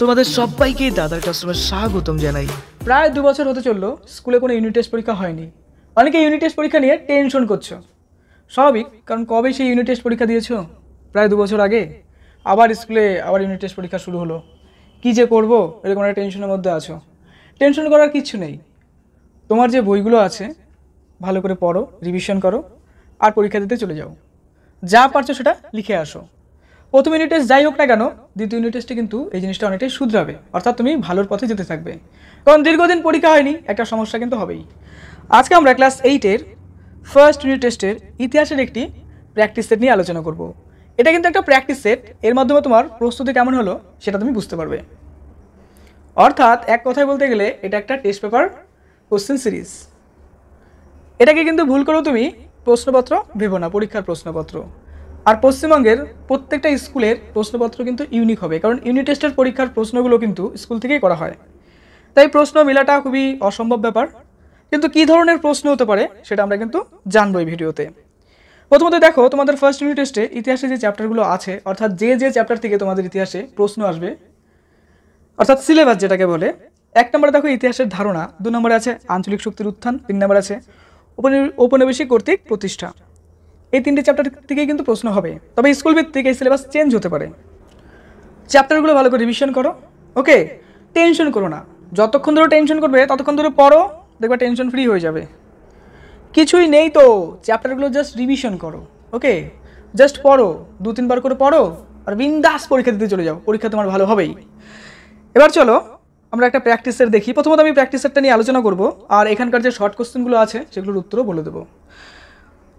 তোমাদের সবাইকে দাদার কাস্টমার স্বাগতম জানাই প্রায় দু বছর হতে চললো স্কুলে কোনো ইউনিট টেস্ট পরীক্ষা হয়নি অনেকে ইউনিট টেস্ট পরীক্ষা নিয়ে টেনশন করছো স্বাভাবিক কারণ কবে সেই ইউনিট টেস্ট পরীক্ষা দিয়েছো প্রায় দু বছর আগে আবার স্কুলে আবার ইউনিট টেস্ট পরীক্ষা শুরু হলো কী যে করবো এরকম একটা টেনশনের মধ্যে আছো টেনশন করার কিচ্ছু নেই তোমার যে বইগুলো আছে ভালো করে পড়ো রিভিশন করো আর পরীক্ষা দিতে চলে যাও যা পারছো সেটা লিখে আসো প্রথম ইউনিট টেস্ট যাই হোক না কেন দ্বিতীয় ইউনিট টেস্টে কিন্তু এই জিনিসটা অনেকটাই শুধরাবে অর্থাৎ তুমি ভালোর পথে যেতে থাকবে কারণ দীর্ঘদিন পরীক্ষা হয়নি একটা সমস্যা কিন্তু হবেই আজকে আমরা ক্লাস এইটের ফার্স্ট ইউনিট টেস্টের ইতিহাসের একটি প্র্যাকটিস সেট নিয়ে আলোচনা করব এটা কিন্তু একটা প্র্যাকটিস সেট এর মাধ্যমে তোমার প্রস্তুতি কেমন হলো সেটা তুমি বুঝতে পারবে অর্থাৎ এক কথায় বলতে গেলে এটা একটা টেস্ট পেপার কোশ্চেন সিরিজ এটাকে কিন্তু ভুল করেও তুমি প্রশ্নপত্র ভেবো না পরীক্ষার প্রশ্নপত্র আর পশ্চিমবঙ্গের প্রত্যেকটা স্কুলের প্রশ্নপত্র কিন্তু ইউনিক হবে কারণ ইউনিট টেস্টের পরীক্ষার প্রশ্নগুলো কিন্তু স্কুল থেকেই করা হয় তাই প্রশ্ন মেলাটা খুবই অসম্ভব ব্যাপার কিন্তু কি ধরনের প্রশ্ন হতে পারে সেটা আমরা কিন্তু জানবো এই ভিডিওতে প্রথমত দেখো তোমাদের ফার্স্ট ইউনিট টেস্টে ইতিহাসে যে চ্যাপ্টারগুলো আছে অর্থাৎ যে যে চ্যাপ্টার থেকে তোমাদের ইতিহাসে প্রশ্ন আসবে অর্থাৎ সিলেবাস যেটাকে বলে এক নম্বরে দেখো ইতিহাসের ধারণা দু নম্বরে আছে আঞ্চলিক শক্তির উত্থান তিন নম্বরে আছে উপনিবেশিক কর্তৃক প্রতিষ্ঠা এই তিনটি চ্যাপ্টার থেকেই কিন্তু প্রশ্ন হবে তবে স্কুল ভিত্তিক এই সিলেবাস চেঞ্জ হতে পারে চ্যাপ্টারগুলো ভালো করে রিভিশন করো ওকে টেনশন করো না যতক্ষণ ধরে টেনশন করবে ততক্ষণ ধরে পড়ো দেখবে টেনশন ফ্রি হয়ে যাবে কিছুই নেই তো চ্যাপ্টারগুলো জাস্ট রিভিশন করো ওকে জাস্ট পড়ো দু তিনবার করে পড়ো আর বিন্দাস পরীক্ষা দিতে চলে যাও পরীক্ষা তোমার ভালো হবেই এবার চলো আমরা একটা প্র্যাকটিসের দেখি প্রথমত আমি প্র্যাকটিসেরটা নিয়ে আলোচনা করব আর এখানকার যে শর্ট কোশ্চেনগুলো আছে সেগুলোর উত্তরও বলে দেবো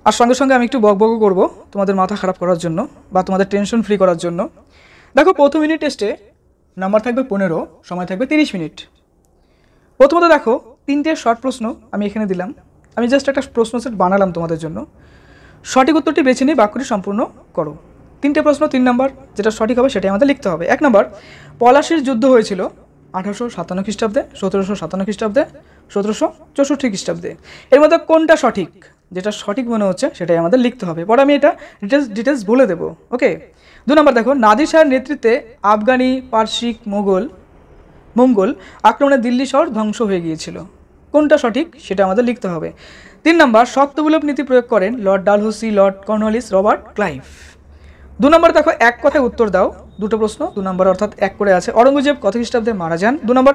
আর সঙ্গে সঙ্গে আমি একটু বকবকও করব তোমাদের মাথা খারাপ করার জন্য বা তোমাদের টেনশন ফ্রি করার জন্য দেখো প্রথম ইউনিট টেস্টে নাম্বার থাকবে পনেরো সময় থাকবে তিরিশ মিনিট প্রথমত দেখো তিনটে শর্ট প্রশ্ন আমি এখানে দিলাম আমি জাস্ট একটা প্রশ্ন সেট বানালাম তোমাদের জন্য সঠিক উত্তরটি বেছে নিয়ে বাক্যটি সম্পূর্ণ করো তিনটে প্রশ্ন তিন নম্বর যেটা সঠিক হবে সেটাই আমাদের লিখতে হবে এক নম্বর পলাশির যুদ্ধ হয়েছিল আঠারোশো সাতান্ন খ্রিস্টাব্দে সতেরোশো সাতান্ন খ্রিস্টাব্দে সতেরোশো চৌষট্টি খ্রিস্টাব্দে এর মধ্যে কোনটা সঠিক যেটা সঠিক মনে হচ্ছে সেটাই আমাদের লিখতে হবে পরে আমি এটা ডিটেলস ডিটেলস বলে দেবো ওকে দু নম্বর দেখো নাদির শাহের নেতৃত্বে আফগানি পার্শ্বিক মোগল মঙ্গল আক্রমণে দিল্লি শহর ধ্বংস হয়ে গিয়েছিল কোনটা সঠিক সেটা আমাদের লিখতে হবে তিন নম্বর শক্তবিলোপ নীতি প্রয়োগ করেন Lord Dalhousie Lord Cornwallis Robert Clive দু নম্বর দেখো এক কথায় উত্তর দাও দুটো প্রশ্ন দু নম্বর অর্থাৎ এক করে আছে অরঙ্গজেব কত খ্রিস্টাব্দে মারা যান দু নম্বর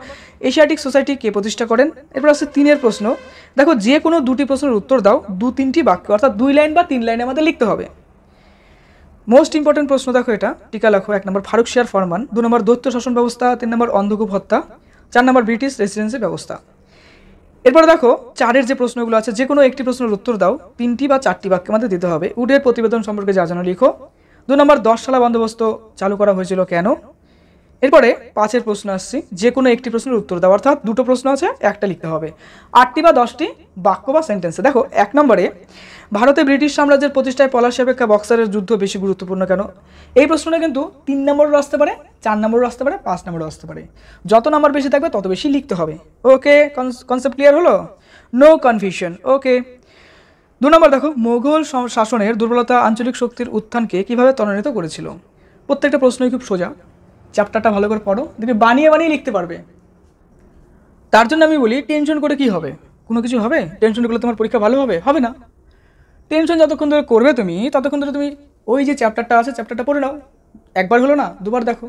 এশিয়াটিক সোসাইটি কে প্রতিষ্ঠা করেন এরপর আছে তিনের প্রশ্ন দেখো যে কোনো দুটি প্রশ্নের উত্তর দাও দু তিনটি বাক্য অর্থাৎ দুই লাইন বা তিন লাইনে আমাদের লিখতে হবে মোস্ট ইম্পর্টেন্ট প্রশ্ন দেখো এটা টিকা লেখো এক নম্বর ফারুক শিয়ার ফরমান দু নম্বর দৈত্য শাসন ব্যবস্থা তিন নম্বর অন্ধকূপ হত্যা চার নম্বর ব্রিটিশ রেসিডেন্সি ব্যবস্থা এরপর দেখো চারের যে প্রশ্নগুলো আছে যে কোনো একটি প্রশ্নের উত্তর দাও তিনটি বা চারটি বাক্যের মধ্যে দিতে হবে উডের প্রতিবেদন সম্পর্কে যা জানো লিখো দু নম্বর দশ সালা বন্দোবস্ত চালু করা হয়েছিল কেন এরপরে পাঁচের প্রশ্ন আসছি যে কোনো একটি প্রশ্নের উত্তর দেওয়া অর্থাৎ দুটো প্রশ্ন আছে একটা লিখতে হবে আটটি বা দশটি বাক্য বা সেন্টেন্সে দেখো এক নম্বরে ভারতে ব্রিটিশ সাম্রাজ্যের প্রতিষ্ঠায় পলাশি অপেক্ষা বক্সারের যুদ্ধ বেশি গুরুত্বপূর্ণ কেন এই প্রশ্নটা কিন্তু তিন নম্বরও আসতে পারে চার নম্বরও আসতে পারে পাঁচ নম্বরও আসতে পারে যত নম্বর বেশি থাকবে তত বেশি লিখতে হবে ওকে কনসেপ্ট ক্লিয়ার হলো নো কনফিউশন ওকে দু নম্বর দেখো মোগল শাসনের দুর্বলতা আঞ্চলিক শক্তির উত্থানকে কীভাবে ত্বরান্বিত করেছিল প্রত্যেকটা প্রশ্নই খুব সোজা চ্যাপ্টারটা ভালো করে পড়ো দেখবে বানিয়ে বানিয়ে লিখতে পারবে তার জন্য আমি বলি টেনশন করে কি হবে কোনো কিছু হবে টেনশন করলে তোমার পরীক্ষা ভালো হবে হবে না টেনশন যতক্ষণ ধরে করবে তুমি ততক্ষণ ধরে তুমি ওই যে চ্যাপ্টারটা আছে চ্যাপ্টারটা পড়ে নাও একবার হলো না দুবার দেখো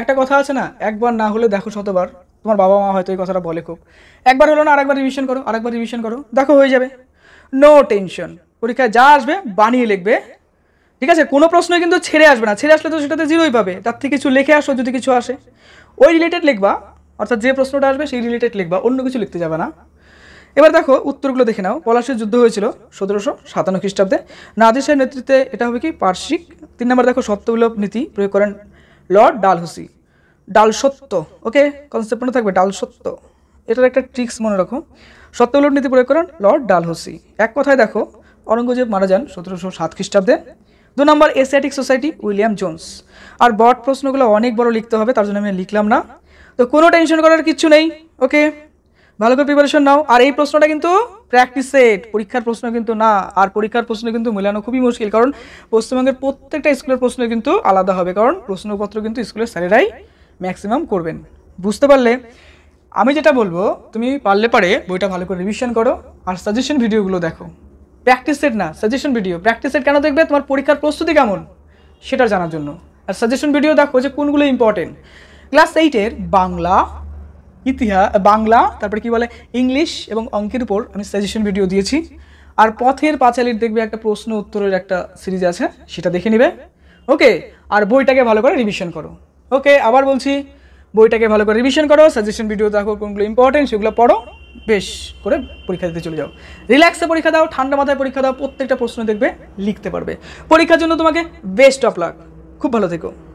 একটা কথা আছে না একবার না হলে দেখো শতবার তোমার বাবা মা হয়তো এই কথাটা বলে খুব একবার হলো না আরেকবার রিভিশন করো আরেকবার রিভিশন করো দেখো হয়ে যাবে নো টেনশন পরীক্ষায় যা আসবে বানিয়ে লিখবে ঠিক আছে কোনো প্রশ্নই কিন্তু ছেড়ে আসবে না ছেড়ে আসলে তো সেটাতে জিরোই পাবে তার থেকে কিছু লিখে আসো যদি কিছু আসে ওই রিলেটেড লিখবা অর্থাৎ যে প্রশ্নটা আসবে সেই রিলেটেড লিখবা অন্য কিছু লিখতে যাবে না এবার দেখো উত্তরগুলো দেখে নাও পলাশের যুদ্ধ হয়েছিল সতেরোশো সাতান্ন খ্রিস্টাব্দে নাদেশের নেতৃত্বে এটা হবে কি পার্শ্বিক তিন নম্বর দেখো সত্যবিলোপ নীতি প্রয়োগ করেন লর্ড ডালহুসি ডাল সত্য ওকে কনসেপ্ট মনে থাকবে ডাল সত্য এটার একটা ট্রিক্স মনে রাখো সত্যলোভ নীতি প্রয়োগ করেন লর্ড হোসি এক কথায় দেখো অরঙ্গজেব মারা যান সতেরোশো সাত খ্রিস্টাব্দে দু number Asiatic Society William Jones আর বট প্রশ্নগুলো অনেক বড় লিখতে হবে তার জন্য আমি লিখলাম না তো কোনো টেনশন করার কিচ্ছু নেই ওকে ভালো করে প্রিপারেশন নাও আর এই প্রশ্নটা কিন্তু প্র্যাকটিস সেট পরীক্ষার প্রশ্ন কিন্তু না আর পরীক্ষার প্রশ্ন কিন্তু মেলানো খুবই মুশকিল কারণ পশ্চিমবঙ্গের প্রত্যেকটা স্কুলের প্রশ্ন কিন্তু আলাদা হবে কারণ প্রশ্নপত্র কিন্তু স্কুলের স্যারেরাই ম্যাক্সিমাম করবেন বুঝতে পারলে আমি যেটা বলবো তুমি পারলে পারে বইটা ভালো করে রিভিশন করো আর সাজেশন ভিডিওগুলো দেখো প্র্যাকটিসের না সাজেশন ভিডিও প্র্যাকটিসের কেন দেখবে তোমার পরীক্ষার প্রস্তুতি কেমন সেটা জানার জন্য আর সাজেশন ভিডিও দেখো যে কোনগুলো ইম্পর্টেন্ট ক্লাস এইটের বাংলা ইতিহাস বাংলা তারপরে কি বলে ইংলিশ এবং অঙ্কের উপর আমি সাজেশন ভিডিও দিয়েছি আর পথের পাঁচালির দেখবে একটা প্রশ্ন উত্তরের একটা সিরিজ আছে সেটা দেখে নিবে ওকে আর বইটাকে ভালো করে রিভিশন করো ওকে আবার বলছি বইটাকে ভালো করে রিভিশন করো সাজেশন ভিডিও দেখো কোনগুলো ইম্পর্টেন্ট সেগুলো পড়ো বেশ করে পরীক্ষা দিতে চলে যাও রিল্যাক্সে পরীক্ষা দাও ঠান্ডা মাথায় পরীক্ষা দাও প্রত্যেকটা প্রশ্ন দেখবে লিখতে পারবে পরীক্ষার জন্য তোমাকে বেস্ট অফ লাক খুব ভালো থেকো